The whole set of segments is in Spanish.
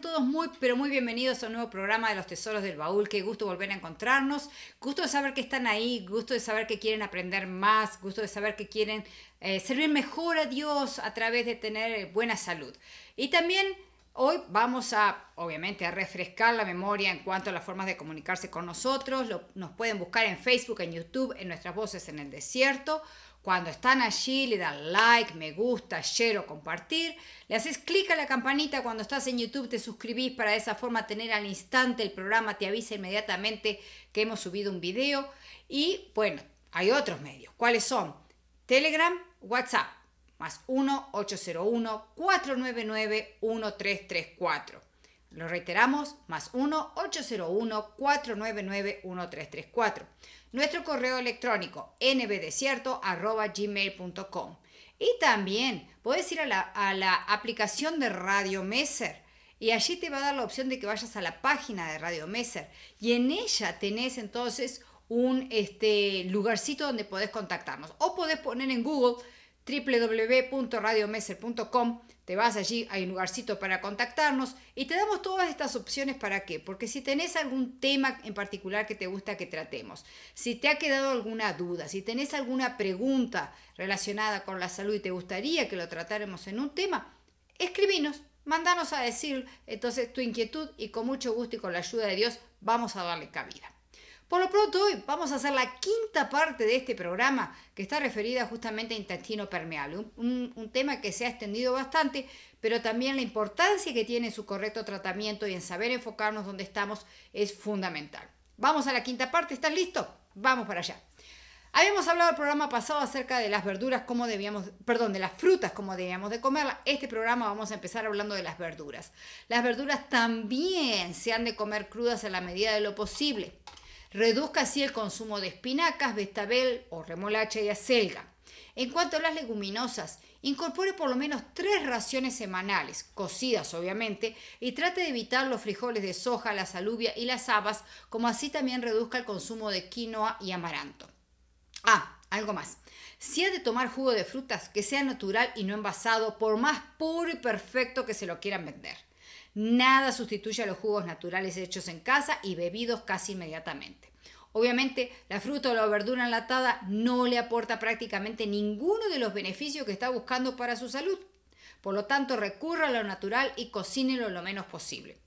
todos muy, pero muy bienvenidos a un nuevo programa de Los Tesoros del Baúl. Qué gusto volver a encontrarnos. Gusto de saber que están ahí. Gusto de saber que quieren aprender más. Gusto de saber que quieren eh, servir mejor a Dios a través de tener buena salud. Y también Hoy vamos a, obviamente, a refrescar la memoria en cuanto a las formas de comunicarse con nosotros. nos pueden buscar en Facebook, en YouTube, en nuestras voces en el desierto. Cuando están allí, le dan like, me gusta, share o compartir. Le haces clic a la campanita cuando estás en YouTube, te suscribís para de esa forma tener al instante el programa, te avisa inmediatamente que hemos subido un video. Y bueno, hay otros medios. ¿Cuáles son? Telegram, WhatsApp más 1-801-499-1334. Lo reiteramos, más 1-801-499-1334. Nuestro correo electrónico nbdesierto.gmail.com. Y también puedes ir a la, aplicación de Radio Messer y allí te va a dar la opción de que vayas a la página de Radio Messer y en ella tenés entonces un este, lugarcito donde podés contactarnos o podés poner en Google www.radiomeser.com. Te vas allí, hay un lugarcito para contactarnos y te damos todas estas opciones para qué. Porque si tenés algún tema en particular que te gusta que tratemos, si te ha quedado alguna duda, si tenés alguna pregunta relacionada con la salud y te gustaría que lo tratáramos en un tema, escribinos, mandanos a decir entonces tu inquietud y con mucho gusto y con la ayuda de Dios vamos a darle cabida. Por lo pronto, hoy vamos a hacer la quinta parte de este programa que está referida justamente a intestino permeable, un, tema que se ha extendido bastante, pero también la importancia que tiene su correcto tratamiento y en saber enfocarnos donde estamos es fundamental. Vamos a la quinta parte, ¿estás listo? Vamos para allá. Habíamos hablado el programa pasado acerca de las verduras, cómo debíamos, perdón, de las frutas, cómo debíamos de comerlas. Este programa vamos a empezar hablando de las verduras. Las verduras también se han de comer crudas en la medida de lo posible Reduzca así el consumo de espinacas, bestabel o remolacha y acelga. En cuanto a las leguminosas, incorpore por lo menos tres raciones semanales, cocidas obviamente, y trate de evitar los frijoles de soja, la alubias y las habas, como así también reduzca el consumo de quinoa y amaranto. Ah, algo más. Si ha de tomar jugo de frutas, que sea natural y no envasado, por más puro y perfecto que se lo quieran vender. Nada sustituye a los jugos naturales hechos en casa y bebidos casi inmediatamente. Obviamente, la fruta o la verdura enlatada no le aporta prácticamente ninguno de los beneficios que está buscando para su salud. Por lo tanto, recurra a lo natural y cocínelo lo menos posible.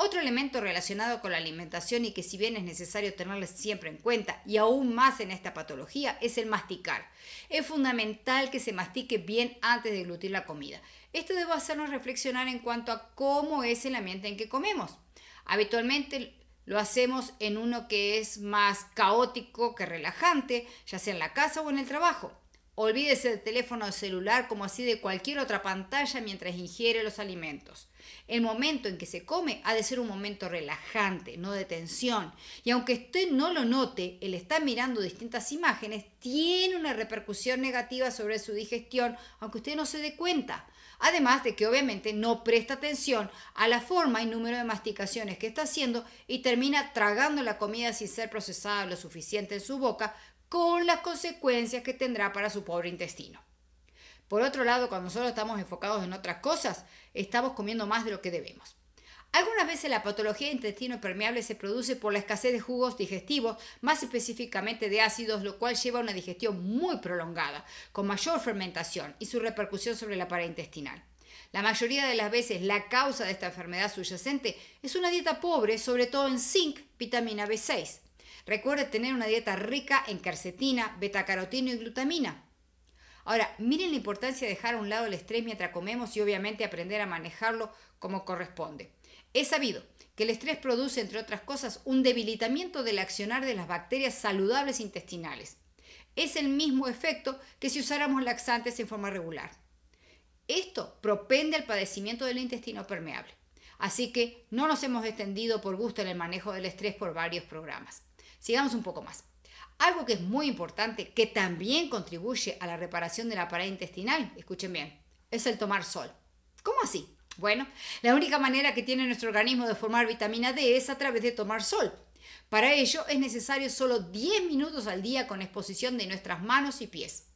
Otro elemento relacionado con la alimentación y que si bien es necesario tenerlo siempre en cuenta y aún más en esta patología es el masticar. Es fundamental que se mastique bien antes de glutir la comida. Esto debe hacernos reflexionar en cuanto a cómo es el ambiente en que comemos. Habitualmente lo hacemos en uno que es más caótico que relajante, ya sea en la casa o en el trabajo. Olvídese del teléfono celular como así de cualquier otra pantalla mientras ingiere los alimentos. El momento en que se come ha de ser un momento relajante, no de tensión. Y aunque usted no lo note, el estar mirando distintas imágenes tiene una repercusión negativa sobre su digestión, aunque usted no se dé cuenta. Además de que obviamente no presta atención a la forma y número de masticaciones que está haciendo y termina tragando la comida sin ser procesada lo suficiente en su boca, con las consecuencias que tendrá para su pobre intestino. Por otro lado, cuando solo estamos enfocados en otras cosas, estamos comiendo más de lo que debemos. Algunas veces la patología de intestino permeable se produce por la escasez de jugos digestivos, más específicamente de ácidos, lo cual lleva a una digestión muy prolongada, con mayor fermentación y su repercusión sobre la pared intestinal. La mayoría de las veces la causa de esta enfermedad subyacente es una dieta pobre, sobre todo en zinc, vitamina B6. Recuerde tener una dieta rica en carcetina, betacaroteno y glutamina. Ahora, miren la importancia de dejar a un lado el estrés mientras comemos y obviamente aprender a manejarlo como corresponde. Es sabido que el estrés produce, entre otras cosas, un debilitamiento del accionar de las bacterias saludables intestinales. Es el mismo efecto que si usáramos laxantes en forma regular. Esto propende al padecimiento del intestino permeable. Así que no nos hemos extendido por gusto en el manejo del estrés por varios programas. Sigamos un poco más. Algo que es muy importante, que también contribuye a la reparación de la pared intestinal, escuchen bien, es el tomar sol. ¿Cómo así? Bueno, la única manera que tiene nuestro organismo de formar vitamina D es a través de tomar sol. Para ello es necesario solo 10 minutos al día con exposición de nuestras manos y pies,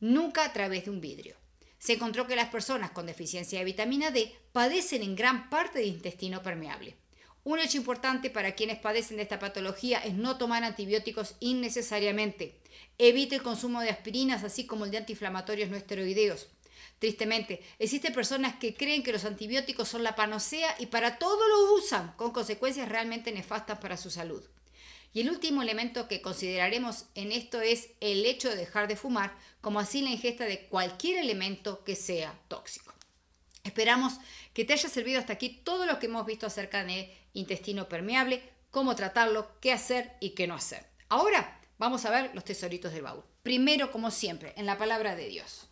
nunca a través de un vidrio. Se encontró que las personas con deficiencia de vitamina D padecen en gran parte de intestino permeable. Un hecho importante para quienes padecen de esta patología es no tomar antibióticos innecesariamente. Evite el consumo de aspirinas, así como el de antiinflamatorios no esteroideos. Tristemente, existen personas que creen que los antibióticos son la panacea y para todo lo usan, con consecuencias realmente nefastas para su salud. Y el último elemento que consideraremos en esto es el hecho de dejar de fumar, como así la ingesta de cualquier elemento que sea tóxico. Esperamos que te haya servido hasta aquí todo lo que hemos visto acerca de intestino permeable, cómo tratarlo, qué hacer y qué no hacer. Ahora vamos a ver los tesoritos del baúl. Primero, como siempre, en la palabra de Dios.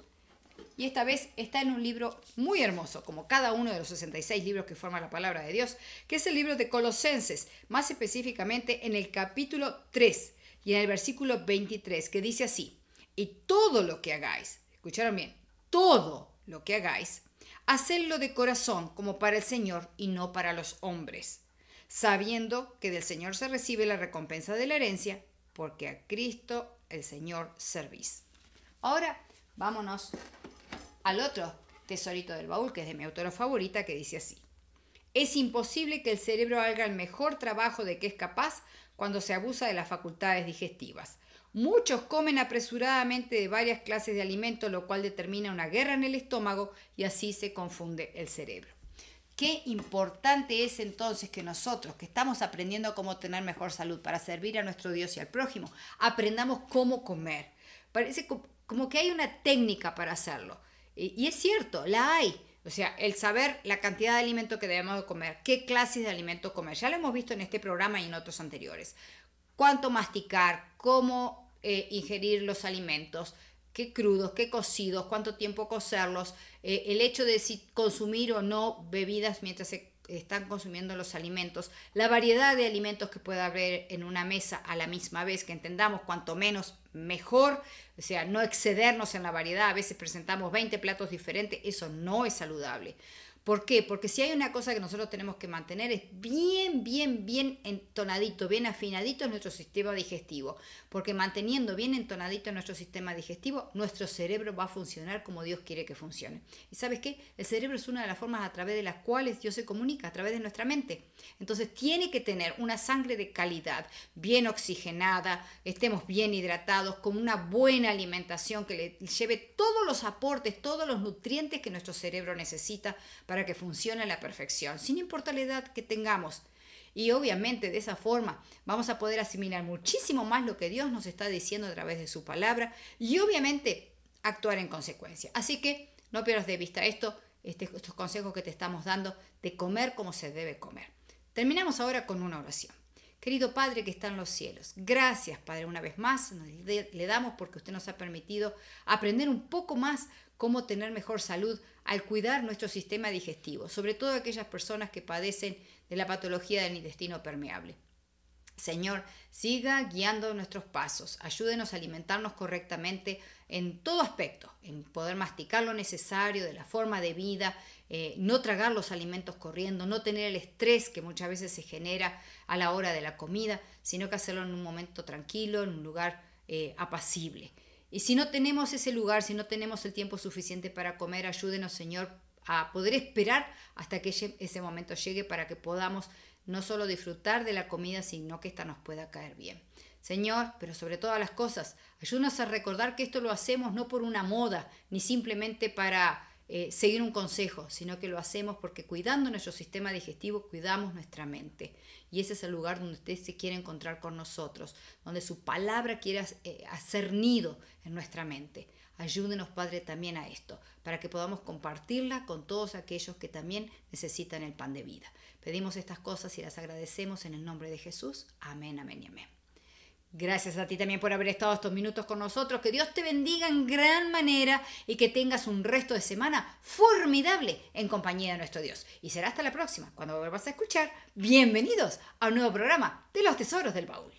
Y esta vez está en un libro muy hermoso, como cada uno de los 66 libros que forman la palabra de Dios, que es el libro de Colosenses, más específicamente en el capítulo 3 y en el versículo 23, que dice así, y todo lo que hagáis, escucharon bien, todo lo que hagáis, Hacedlo de corazón como para el Señor y no para los hombres, sabiendo que del Señor se recibe la recompensa de la herencia, porque a Cristo el Señor servís. Ahora vámonos al otro tesorito del baúl, que es de mi autora favorita, que dice así. Es imposible que el cerebro haga el mejor trabajo de que es capaz cuando se abusa de las facultades digestivas. Muchos comen apresuradamente de varias clases de alimentos, lo cual determina una guerra en el estómago y así se confunde el cerebro. Qué importante es entonces que nosotros, que estamos aprendiendo cómo tener mejor salud para servir a nuestro Dios y al prójimo, aprendamos cómo comer. Parece como que hay una técnica para hacerlo. Y es cierto, la hay. O sea, el saber la cantidad de alimento que debemos comer, qué clases de alimentos comer. Ya lo hemos visto en este programa y en otros anteriores. Cuánto masticar, cómo eh, ingerir los alimentos, qué crudos, qué cocidos, cuánto tiempo cocerlos, eh, el hecho de si consumir o no bebidas mientras se están consumiendo los alimentos, la variedad de alimentos que puede haber en una mesa a la misma vez, que entendamos cuanto menos mejor, o sea, no excedernos en la variedad, a veces presentamos 20 platos diferentes, eso no es saludable. ¿Por qué? Porque si hay una cosa que nosotros tenemos que mantener es bien, bien, bien entonadito, bien afinadito nuestro sistema digestivo. Porque manteniendo bien entonadito nuestro sistema digestivo, nuestro cerebro va a funcionar como Dios quiere que funcione. ¿Y sabes qué? El cerebro es una de las formas a través de las cuales Dios se comunica, a través de nuestra mente. Entonces tiene que tener una sangre de calidad, bien oxigenada, estemos bien hidratados, con una buena alimentación que le lleve todos los aportes, todos los nutrientes que nuestro cerebro necesita para que funciona a la perfección, sin importar la edad que tengamos. Y obviamente de esa forma vamos a poder asimilar muchísimo más lo que Dios nos está diciendo a través de su palabra y obviamente actuar en consecuencia. Así que no pierdas de vista esto, este, estos consejos que te estamos dando de comer como se debe comer. Terminamos ahora con una oración. Querido Padre que está en los cielos, gracias Padre una vez más, le damos porque usted nos ha permitido aprender un poco más cómo tener mejor salud al cuidar nuestro sistema digestivo, sobre todo aquellas personas que padecen de la patología del intestino permeable. Señor, siga guiando nuestros pasos, ayúdenos a alimentarnos correctamente en todo aspecto, en poder masticar lo necesario de la forma de vida, eh, no tragar los alimentos corriendo, no tener el estrés que muchas veces se genera a la hora de la comida, sino que hacerlo en un momento tranquilo, en un lugar eh, apacible. Y si no tenemos ese lugar, si no tenemos el tiempo suficiente para comer, ayúdenos Señor a poder esperar hasta que ese momento llegue para que podamos no solo disfrutar de la comida, sino que ésta nos pueda caer bien. Señor, pero sobre todas las cosas, ayúdanos a recordar que esto lo hacemos no por una moda, ni simplemente para eh, seguir un consejo, sino que lo hacemos porque cuidando nuestro sistema digestivo cuidamos nuestra mente. Y ese es el lugar donde usted se quiere encontrar con nosotros, donde su palabra quiere eh, hacer nido en nuestra mente. Ayúdenos, Padre, también a esto, para que podamos compartirla con todos aquellos que también necesitan el pan de vida. Pedimos estas cosas y las agradecemos en el nombre de Jesús. Amén, amén y amén. Gracias a ti también por haber estado estos minutos con nosotros. Que Dios te bendiga en gran manera y que tengas un resto de semana formidable en compañía de nuestro Dios. Y será hasta la próxima, cuando volvamos a escuchar. Bienvenidos a un nuevo programa de los tesoros del baúl.